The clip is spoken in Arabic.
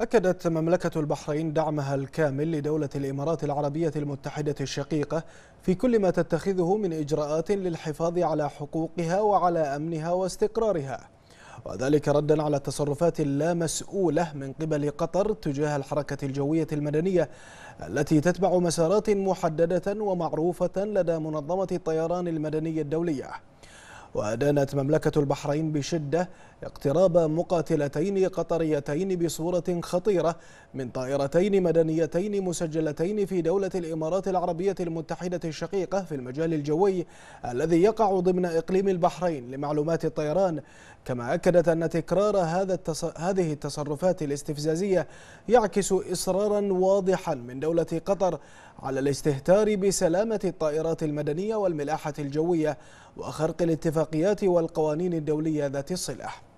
أكدت مملكة البحرين دعمها الكامل لدولة الإمارات العربية المتحدة الشقيقة في كل ما تتخذه من إجراءات للحفاظ على حقوقها وعلى أمنها واستقرارها وذلك ردا على التصرفات اللامسؤولة من قبل قطر تجاه الحركة الجوية المدنية التي تتبع مسارات محددة ومعروفة لدى منظمة الطيران المدني الدولية وأدانت مملكة البحرين بشدة اقتراب مقاتلتين قطريتين بصورة خطيرة من طائرتين مدنيتين مسجلتين في دولة الإمارات العربية المتحدة الشقيقة في المجال الجوي الذي يقع ضمن إقليم البحرين لمعلومات الطيران كما أكدت أن تكرار هذا التص... هذه التصرفات الاستفزازية يعكس إصرارا واضحا من دولة قطر على الاستهتار بسلامة الطائرات المدنية والملاحة الجوية وخرق الاتفاقيات والقوانين الدولية ذات الصلة